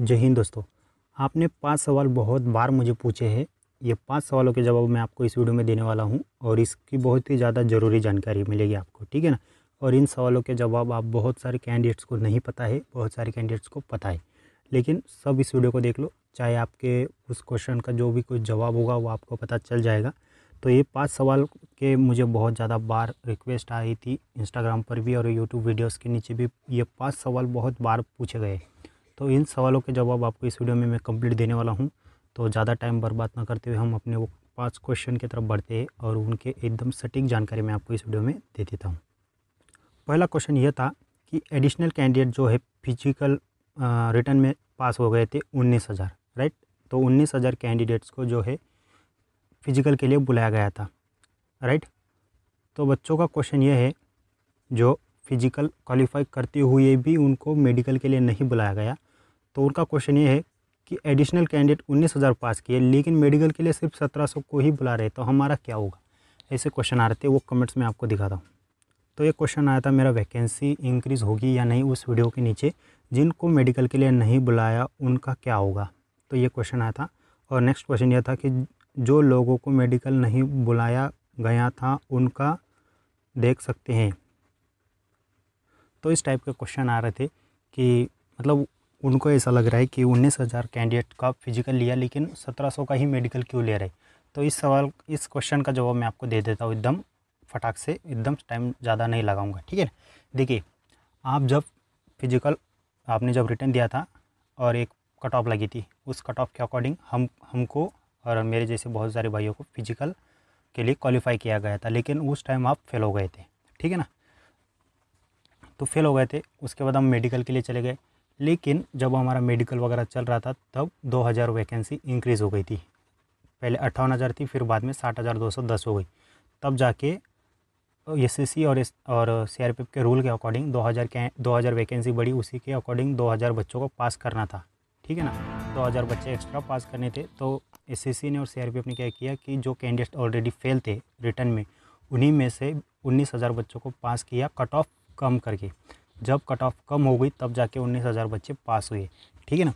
जय हिंद दोस्तों आपने पांच सवाल बहुत बार मुझे पूछे हैं ये पांच सवालों के जवाब मैं आपको इस वीडियो में देने वाला हूँ और इसकी बहुत ही ज़्यादा ज़रूरी जानकारी मिलेगी आपको ठीक है ना और इन सवालों के जवाब आप बहुत सारे कैंडिडेट्स को नहीं पता है बहुत सारे कैंडिडेट्स को पता है लेकिन सब इस वीडियो को देख लो चाहे आपके उस क्वेश्चन का जो भी कोई जवाब होगा वो आपको पता चल जाएगा तो ये पाँच सवाल के मुझे बहुत ज़्यादा बार रिक्वेस्ट आई थी इंस्टाग्राम पर भी और यूट्यूब वीडियोज़ के नीचे भी ये पाँच सवाल बहुत बार पूछे गए हैं तो इन सवालों के जवाब आपको इस वीडियो में मैं कंप्लीट देने वाला हूँ तो ज़्यादा टाइम बर्बाद ना करते हुए हम अपने वो पाँच क्वेश्चन की तरफ बढ़ते हैं और उनके एकदम सटीक जानकारी मैं आपको इस वीडियो में दे देता हूँ पहला क्वेश्चन यह था कि एडिशनल कैंडिडेट जो है फिजिकल रिटर्न में पास हो गए थे उन्नीस हज़ार राइट तो उन्नीस हज़ार कैंडिडेट्स को जो है फिजिकल के लिए बुलाया गया था राइट तो बच्चों का क्वेश्चन यह है जो फिजिकल क्वालिफाई करते हुए भी उनको मेडिकल के लिए नहीं बुलाया गया तो उनका क्वेश्चन ये है कि एडिशनल कैंडिडेट उन्नीस हज़ार पास किए लेकिन मेडिकल के लिए सिर्फ सत्रह सौ को ही बुला रहे तो हमारा क्या होगा ऐसे क्वेश्चन आ रहे थे वो कमेंट्स में आपको दिखाता हूँ तो ये क्वेश्चन आया था मेरा वैकेंसी इंक्रीज़ होगी या नहीं उस वीडियो के नीचे जिनको मेडिकल के लिए नहीं बुलाया उनका क्या होगा तो ये क्वेश्चन आया था और नेक्स्ट क्वेश्चन यह था कि जो लोगों को मेडिकल नहीं बुलाया गया था उनका देख सकते हैं तो इस टाइप के क्वेश्चन आ रहे थे कि मतलब उनको ऐसा लग रहा है कि उन्नीस हज़ार कैंडिडेट का फिजिकल लिया लेकिन सत्रह सौ का ही मेडिकल क्यों ले रहे तो इस सवाल इस क्वेश्चन का जवाब मैं आपको दे देता हूँ एकदम फटाक से एकदम टाइम ज़्यादा नहीं लगाऊंगा ठीक है देखिए आप जब फिजिकल आपने जब रिटर्न दिया था और एक कट ऑफ लगी थी उस कट ऑफ के अकॉर्डिंग हम हमको और मेरे जैसे बहुत सारे भाइयों को फिजिकल के लिए क्वालिफाई किया गया था लेकिन उस टाइम आप फेल हो गए थे ठीक है ना तो फेल हो गए थे उसके बाद हम मेडिकल के लिए चले गए लेकिन जब हमारा मेडिकल वगैरह चल रहा था तब 2000 वैकेंसी इंक्रीज़ हो गई थी पहले अट्ठावन हज़ार थी फिर बाद में साठ हज़ार दो सौ दस हो गई तब जाके एस और एस और सी के रूल के अकॉर्डिंग 2000 के 2000 वैकेंसी बढ़ी उसी के अकॉर्डिंग 2000 बच्चों को पास करना था ठीक है ना 2000 बच्चे एक्स्ट्रा पास करने थे तो एस ने और सी ने क्या किया कि जो कैंडिडेट ऑलरेडी फेल थे रिटर्न में उन्हीं में से उन्नीस हज़ार बच्चों को पास किया कट ऑफ कम करके जब कट ऑफ कम हो गई तब जाके उन्नीस हज़ार बच्चे पास हुए ठीक है ना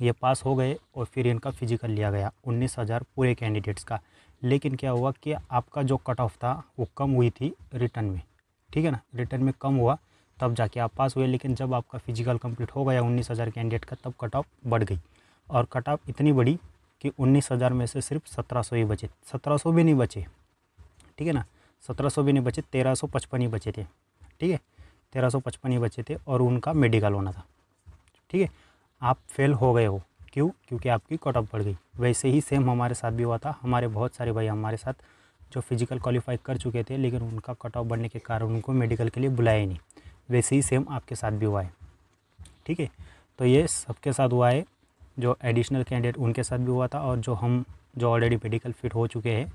ये पास हो गए और फिर इनका फिजिकल लिया गया उन्नीस हज़ार पूरे कैंडिडेट्स का लेकिन क्या हुआ कि आपका जो कट ऑफ था वो कम हुई थी रिटर्न में ठीक है ना रिटर्न में कम हुआ तब जाके आप पास हुए लेकिन जब आपका फिजिकल कंप्लीट हो गया उन्नीस हज़ार कैंडिडेट का तब कट ऑफ बढ़ गई और कट ऑफ इतनी बढ़ी कि उन्नीस हज़ार में से सिर्फ सत्रह सौ ही बचे सत्रह सौ भी नहीं बचे ठीक है ना सत्रह सौ भी नहीं बचे तेरह सौ पचपन ही बचे थे ठीक है तेरह सौ पचपन ही बचे थे और उनका मेडिकल होना था ठीक है आप फेल हो गए हो क्यों क्योंकि आपकी कट ऑफ बढ़ गई वैसे ही सेम हमारे साथ भी हुआ था हमारे बहुत सारे भाई हमारे साथ जो फिजिकल क्वालिफाई कर चुके थे लेकिन उनका कट ऑफ बढ़ने के कारण उनको मेडिकल के लिए बुलाया ही नहीं वैसे ही सेम आपके साथ भी हुआ है ठीक है तो ये सबके साथ हुआ है जो एडिशनल कैंडिडेट उनके साथ भी हुआ था और जो हम जो ऑलरेडी मेडिकल फिट हो चुके हैं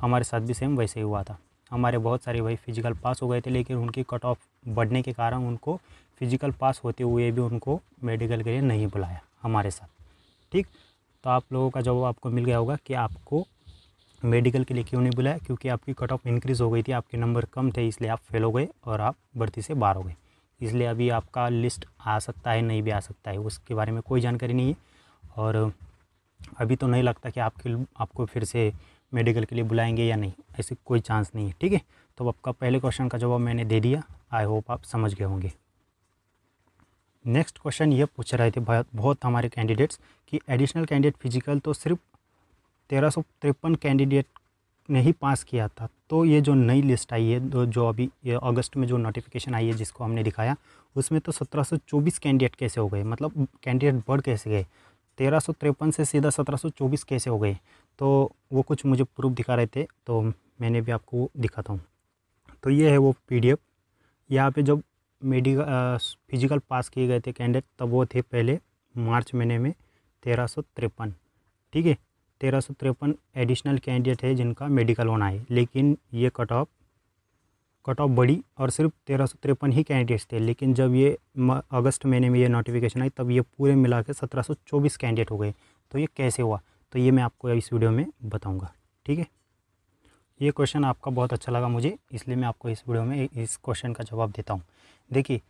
हमारे साथ भी सेम वैसे ही हुआ था हमारे बहुत सारे भाई फिजिकल पास हो गए थे लेकिन उनकी कट ऑफ बढ़ने के कारण उनको फिजिकल पास होते हुए भी उनको मेडिकल के लिए नहीं बुलाया हमारे साथ ठीक तो आप लोगों का जवाब आपको मिल गया होगा कि आपको मेडिकल के लिए क्यों नहीं बुलाया क्योंकि आपकी कट ऑफ इंक्रीज़ हो गई थी आपके नंबर कम थे इसलिए आप फेल हो गए और आप भर्ती से बाहर हो गए इसलिए अभी आपका लिस्ट आ सकता है नहीं भी आ सकता है उसके बारे में कोई जानकारी नहीं है और अभी तो नहीं लगता कि आपके आपको फिर से मेडिकल के लिए बुलाएंगे या नहीं ऐसे कोई चांस नहीं है ठीक है तो आपका पहले क्वेश्चन का जवाब मैंने दे दिया आई होप आप समझ गए होंगे नेक्स्ट क्वेश्चन ये पूछ रहे थे बहुत हमारे कैंडिडेट्स कि एडिशनल कैंडिडेट फिजिकल तो सिर्फ तेरह सौ तिरपन कैंडिडेट ने ही पास किया था तो ये जो नई लिस्ट आई है तो जो अभी अगस्त में जो नोटिफिकेशन आई है जिसको हमने दिखाया उसमें तो सत्रह सौ चौबीस कैंडिडेट कैसे हो गए मतलब कैंडिडेट बढ़ कैसे गए तेरह सौ तिरपन से सीधा सत्रह सौ चौबीस कैसे हो गए तो वो कुछ मुझे प्रूफ दिखा रहे थे तो मैंने भी आपको दिखाता हूँ तो ये है वो पी डी एफ यहाँ पर जब मेडिकल फिजिकल पास किए गए थे कैंडिडेट तब वो थे पहले मार्च महीने में तेरह सौ तिरपन ठीक है तेरह सौ तिरपन एडिशनल कैंडिडेट है जिनका मेडिकल होना है लेकिन ये कट ऑफ कट ऑफ बढ़ी और सिर्फ तेरह सौ तिरपन ही कैंडिडेट्स थे लेकिन जब ये अगस्त महीने में ये नोटिफिकेशन आई तब ये पूरे मिला के सत्रह सौ चौबीस कैंडिडेट हो गए तो ये कैसे हुआ तो ये मैं आपको इस वीडियो में बताऊँगा ठीक है ये क्वेश्चन आपका बहुत अच्छा लगा मुझे इसलिए मैं आपको इस वीडियो में इस क्वेश्चन का जवाब देता हूँ देखिए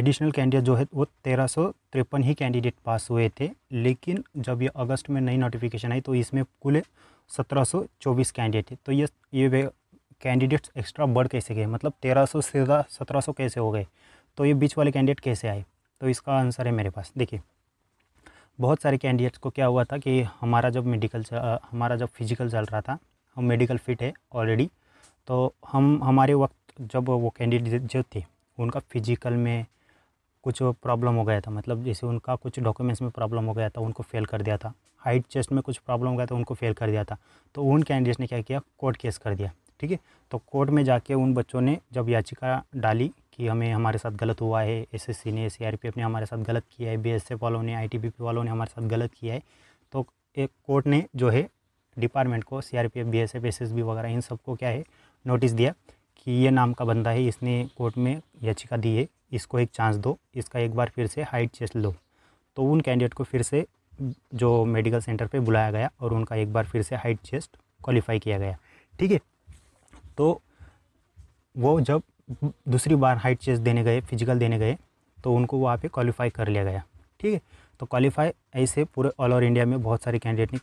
एडिशनल कैंडिडेट जो है वो तेरह सौ तिरपन ही कैंडिडेट पास हुए थे लेकिन जब ये अगस्त में नई नोटिफिकेशन आई तो इसमें कुल सत्रह सौ चौबीस कैंडिडेट थे तो ये ये कैंडिडेट्स एक्स्ट्रा बढ़ कैसे गए मतलब तेरह सौ से सत्रह सौ कैसे हो गए तो ये बीच वाले कैंडिडेट कैसे आए तो इसका आंसर है मेरे पास देखिए बहुत सारे कैंडिडेट्स को क्या हुआ था कि हमारा जब मेडिकल हमारा जब फिजिकल चल रहा था हम मेडिकल फिट है ऑलरेडी तो हम हमारे वक्त जब वो कैंडिडेट जो थे उनका फिजिकल में कुछ प्रॉब्लम हो गया था मतलब जैसे उनका कुछ डॉक्यूमेंट्स में प्रॉब्लम हो गया था उनको फेल कर दिया था हाइट चेस्ट में कुछ प्रॉब्लम हो गया था उनको फेल कर दिया था तो उन कैंडिडेट्स ने क्या किया कोर्ट केस कर दिया ठीक है तो कोर्ट में जाके उन बच्चों ने जब याचिका डाली कि हमें हमारे साथ गलत हुआ है एस एस सी ने एफ ने हमारे साथ गलत किया है एफ वालों ने पी वालों ने हमारे साथ गलत किया है तो एक कोर्ट ने जो है डिपार्टमेंट को C R P F B S F S S B वगैरह इन सबको क्या है नोटिस दिया कि ये नाम का बंदा है इसने कोर्ट में याचिका दी है इसको एक चांस दो इसका एक बार फिर से हाइट चेस्ट लो तो उन कैंडिडेट को फिर से जो मेडिकल सेंटर पे बुलाया गया और उनका एक बार फिर से हाइट चेस्ट क्वालिफाई किया गया ठीक है तो वो जब दूसरी बार हाइट चेस्ट देने गए फिजिकल देने गए तो उनको वहाँ पे क्वालिफाई कर लिया गया ठीक है तो क्वालिफाई ऐसे पूरे ऑल ओवर इंडिया में बहुत सारे कैंडिडेट ने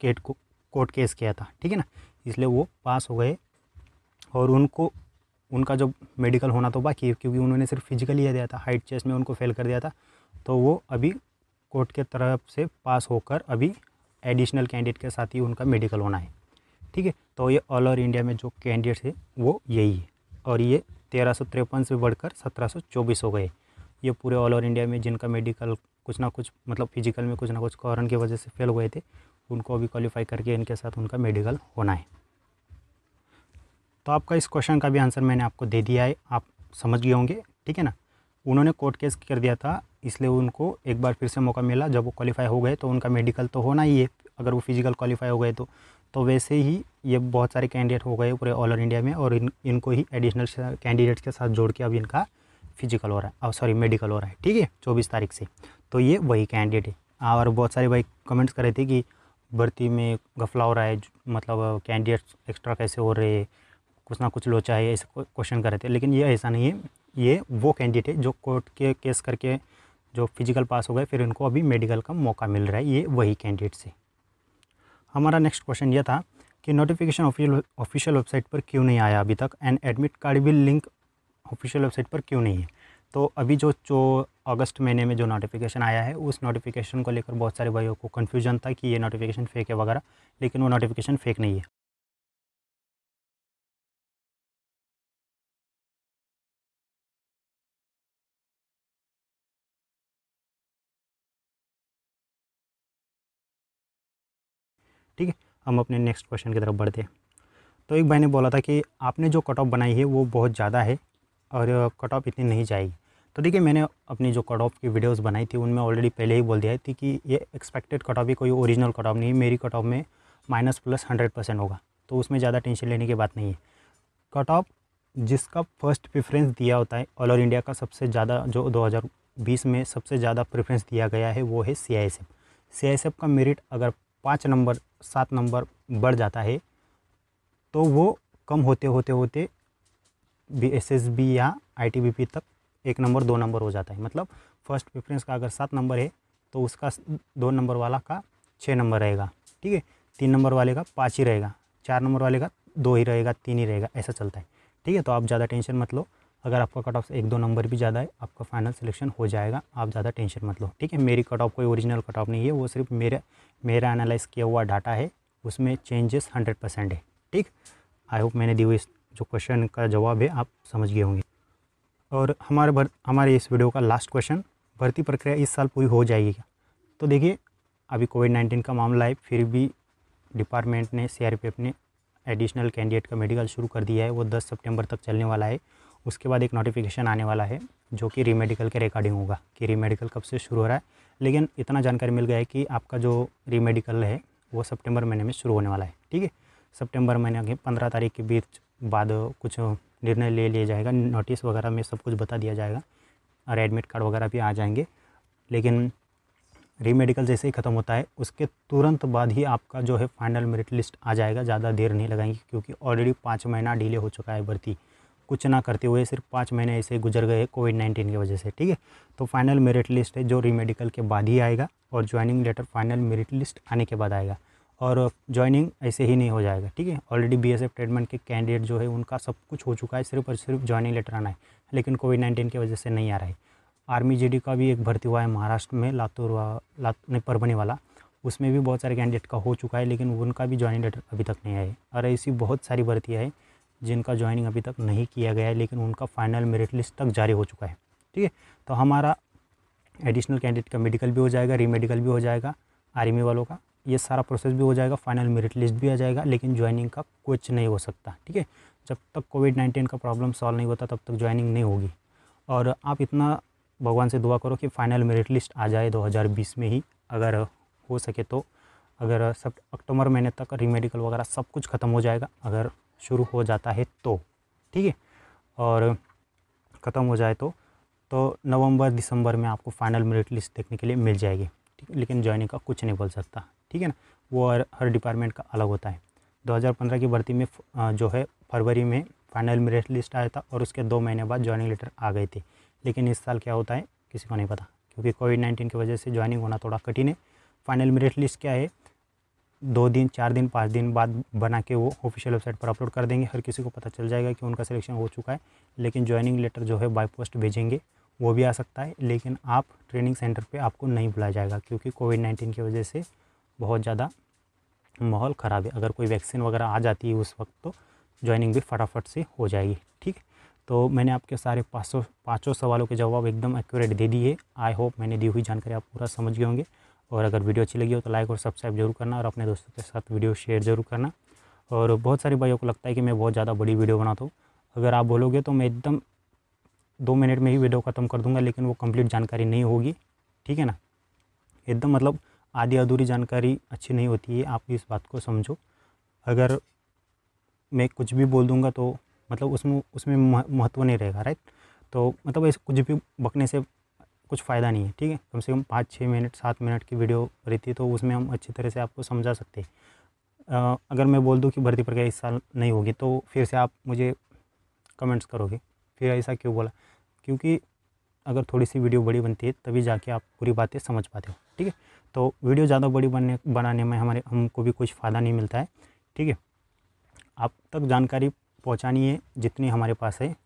केट को कोर्ट केस किया था ठीक है ना इसलिए वो पास हो गए और उनको उनका जो मेडिकल होना तो बाकी क्योंकि उन्होंने सिर्फ फिजिकली ही दिया था हाइट चेस्ट में उनको फेल कर दिया था तो वो अभी कोर्ट के तरफ से पास होकर अभी एडिशनल कैंडिडेट के साथ ही उनका मेडिकल होना है ठीक है तो ये ऑल ओवर इंडिया में जो कैंडिडेट्स है वो यही है और ये तेरह सौ तिरपन से बढ़कर सत्रह सौ चौबीस हो गए ये पूरे ऑल ओवर इंडिया में जिनका मेडिकल कुछ ना कुछ मतलब फिजिकल में कुछ ना कुछ कारण की वजह से फेल हुए थे उनको अभी क्वालिफाई करके इनके साथ उनका मेडिकल होना है तो आपका इस क्वेश्चन का भी आंसर मैंने आपको दे दिया है आप समझ गए होंगे ठीक है ना उन्होंने कोर्ट केस कर दिया था इसलिए उनको एक बार फिर से मौका मिला जब वो क्वालिफाई हो गए तो उनका मेडिकल तो होना ही है अगर वो फिजिकल क्वालिफाई हो गए तो तो वैसे ही ये बहुत सारे कैंडिडेट हो गए पूरे ऑल ओवर इंडिया में और इन इनको ही एडिशनल कैंडिडेट्स के साथ जोड़ के अब इनका फिजिकल हो रहा है सॉरी मेडिकल हो रहा है ठीक है चौबीस तारीख से तो ये वही कैंडिडेट है और बहुत सारे भाई कमेंट्स कर रहे थे कि भर्ती में घफला हो रहा है मतलब कैंडिडेट्स एक्स्ट्रा कैसे हो रहे हैं कुछ ना कुछ लोचा है ऐसे क्वेश्चन कर रहे थे लेकिन ये ऐसा नहीं है ये वो कैंडिडेट है जो कोर्ट के केस करके जो फिजिकल पास हो गए फिर उनको अभी मेडिकल का मौका मिल रहा है ये वही कैंडिडेट से हमारा नेक्स्ट क्वेश्चन ये था कि नोटिफिकेशन ऑफिशियल वेबसाइट पर क्यों नहीं आया अभी तक एंड एडमिट कार्ड भी लिंक ऑफिशियल वेबसाइट पर क्यों नहीं है तो अभी जो जो अगस्त महीने में जो नोटिफिकेशन आया है उस नोटिफिकेशन को लेकर बहुत सारे भाइयों को कन्फ्यूजन था कि ये नोटिफिकेशन फेक है वगैरह लेकिन वो नोटिफिकेशन फेक नहीं है ठीक है हम अपने नेक्स्ट क्वेश्चन की तरफ बढ़ते हैं तो एक भाई ने बोला था कि आपने जो कट ऑफ बनाई है वो बहुत ज़्यादा है और कट ऑफ इतनी नहीं जाएगी तो देखिए मैंने अपनी जो कट ऑफ की वीडियोस बनाई थी उनमें ऑलरेडी पहले ही बोल दिया थी कि ये एक्सपेक्टेड कट ऑफ भी कोई ओरिजिनल कट ऑफ नहीं मेरी कट ऑफ में माइनस प्लस हंड्रेड परसेंट होगा तो उसमें ज़्यादा टेंशन लेने की बात नहीं है कट ऑफ जिसका फर्स्ट प्रेफरेंस दिया होता है ऑल ओवर इंडिया का सबसे ज़्यादा जो बीस में सबसे ज़्यादा प्रेफरेंस दिया गया है वो है सी आई सी आई का मेरिट अगर पाँच नंबर सात नंबर बढ़ जाता है तो वो कम होते होते होते बी एस एस बी या आई टी बी पी तक एक नंबर दो नंबर हो जाता है मतलब फर्स्ट प्रेफरेंस का अगर सात नंबर है तो उसका दो नंबर वाला का छः नंबर रहेगा ठीक है तीन नंबर वाले का पाँच ही रहेगा चार नंबर वाले का दो ही रहेगा तीन ही रहेगा ऐसा चलता है ठीक है तो आप ज़्यादा टेंशन मत लो अगर आपका कट ऑफ एक दो नंबर भी ज़्यादा है आपका फाइनल सिलेक्शन हो जाएगा आप ज़्यादा टेंशन मत लो ठीक है मेरी कट ऑफ कोई ओरिजिनल कट ऑफ नहीं है वो सिर्फ मेरा मेरा एनालाइज किया हुआ डाटा है उसमें चेंजेस हंड्रेड परसेंट है ठीक आई होप मैंने दी हुई जो क्वेश्चन का जवाब है आप समझ गए होंगे और हमारे भर हमारे इस वीडियो का लास्ट क्वेश्चन भर्ती प्रक्रिया इस साल पूरी हो जाएगी क्या तो देखिए अभी कोविड नाइन्टीन का मामला है फिर भी डिपार्टमेंट ने सीआरपीएफ ने एडिशनल कैंडिडेट का मेडिकल शुरू कर दिया है वो दस सितंबर तक चलने वाला है उसके बाद एक नोटिफिकेशन आने वाला है जो कि रीमेडिकल के रिकॉर्डिंग होगा कि रीमेडिकल कब से शुरू हो रहा है लेकिन इतना जानकारी मिल गया है कि आपका जो रीमेडिकल है वो सितंबर महीने में शुरू होने वाला है ठीक है सितंबर महीने के पंद्रह तारीख के बीच बाद कुछ निर्णय ले लिया जाएगा नोटिस वगैरह में सब कुछ बता दिया जाएगा और एडमिट कार्ड वगैरह भी आ जाएंगे लेकिन री मेडिकल जैसे ही ख़त्म होता है उसके तुरंत बाद ही आपका जो है फाइनल मेरिट लिस्ट आ जाएगा ज़्यादा देर नहीं लगाएंगे क्योंकि ऑलरेडी पाँच महीना डिले हो चुका है भर्ती कुछ ना करते हुए सिर्फ पाँच महीने ऐसे गुजर गए कोविड नाइन्टीन की वजह से ठीक है तो फाइनल मेरिट लिस्ट है जो री मेडिकल के बाद ही आएगा और joining letter final merit list आने के बाद आएगा और ज्वाइनिंग ऐसे ही नहीं हो जाएगा ठीक है ऑलरेडी बी एस ट्रीटमेंट के कैंडिडेट जो है उनका सब कुछ हो चुका है सिर्फ और सिर्फ ज्वाइनिंग लेटर आना है लेकिन कोविड नाइन्टीन की वजह से नहीं आ रहा है आर्मी जे का भी एक भर्ती हुआ है महाराष्ट्र में लातूर लात नहीं परभनी वाला उसमें भी बहुत सारे कैंडिडेट का हो चुका है लेकिन उनका भी ज्वाइनिंग लेटर अभी तक नहीं आए और ऐसी बहुत सारी भर्तियाँ हैं जिनका ज्वाइनिंग अभी तक नहीं किया गया है लेकिन उनका फाइनल मेरिट लिस्ट तक जारी हो चुका है ठीक है तो हमारा एडिशनल कैंडिडेट का मेडिकल भी हो जाएगा रीमेडिकल भी हो जाएगा आर्मी वालों का ये सारा प्रोसेस भी हो जाएगा फाइनल मेरिट लिस्ट भी आ जाएगा लेकिन ज्वाइनिंग का कुछ नहीं हो सकता ठीक है जब तक कोविड नाइन्टीन का प्रॉब्लम सॉल्व नहीं होता तब तक ज्वाइनिंग नहीं होगी और आप इतना भगवान से दुआ करो कि फाइनल मेरिट लिस्ट आ जाए 2020 में ही अगर हो सके तो अगर सब अक्टूबर महीने तक रिमेडिकल वगैरह सब कुछ ख़त्म हो जाएगा अगर शुरू हो जाता है तो ठीक है और ख़त्म हो जाए तो तो नवंबर दिसंबर में आपको फाइनल मेरिट लिस्ट देखने के लिए मिल जाएगी ठीक है लेकिन ज्वाइनिंग का कुछ नहीं बोल सकता ठीक है ना वो हर हर डिपार्टमेंट का अलग होता है 2015 की भर्ती में जो है फरवरी में फाइनल मेरिट लिस्ट आया था और उसके दो महीने बाद ज्वाइनिंग लेटर आ गए थे लेकिन इस साल क्या होता है किसी को नहीं पता क्योंकि कोविड नाइन्टीन की वजह से ज्वाइनिंग होना थोड़ा कठिन है फाइनल मेरिट लिस्ट क्या है दो दिन चार दिन पाँच दिन बाद बना के वो ऑफिशियल वेबसाइट पर अपलोड कर देंगे हर किसी को पता चल जाएगा कि उनका सिलेक्शन हो चुका है लेकिन ज्वाइनिंग लेटर जो है बाई पोस्ट भेजेंगे वो भी आ सकता है लेकिन आप ट्रेनिंग सेंटर पे आपको नहीं बुलाया जाएगा क्योंकि कोविड नाइन्टीन की वजह से बहुत ज़्यादा माहौल ख़राब है अगर कोई वैक्सीन वगैरह आ जाती है उस वक्त तो ज्वाइनिंग भी फटाफट से हो जाएगी ठीक है तो मैंने आपके सारे पाँचों पाँचों सवालों के जवाब एकदम एक्यूरेट दे दिए आई होप मैंने दी हुई जानकारी आप पूरा समझ गए होंगे और अगर वीडियो अच्छी लगी हो तो लाइक और सब्सक्राइब जरूर करना और अपने दोस्तों के साथ वीडियो शेयर जरूर करना और बहुत सारे भाइयों को लगता है कि मैं बहुत ज़्यादा बड़ी वीडियो बनाता हूँ अगर आप बोलोगे तो मैं एकदम दो मिनट में ही वीडियो ख़त्म कर दूंगा लेकिन वो कंप्लीट जानकारी नहीं होगी ठीक है ना एकदम मतलब आधी अधूरी जानकारी अच्छी नहीं होती है आप इस बात को समझो अगर मैं कुछ भी बोल दूँगा तो मतलब उसमें उसमें महत्व नहीं रहेगा राइट तो मतलब ऐसे कुछ भी बकने से कुछ फ़ायदा नहीं है ठीक है कम से कम पाँच छः मिनट सात मिनट की वीडियो रहती है तो उसमें हम अच्छी तरह से आपको समझा सकते हैं अगर मैं बोल दूँ कि भर्ती प्रक्रिया इस साल नहीं होगी तो फिर से आप मुझे कमेंट्स करोगे फिर ऐसा क्यों बोला क्योंकि अगर थोड़ी सी वीडियो बड़ी बनती है तभी जाके आप पूरी बातें समझ पाते हो ठीक है तो वीडियो ज़्यादा बड़ी बनने बनाने में हमारे हमको भी कुछ फ़ायदा नहीं मिलता है ठीक है आप तक जानकारी पहुँचानी है जितनी हमारे पास है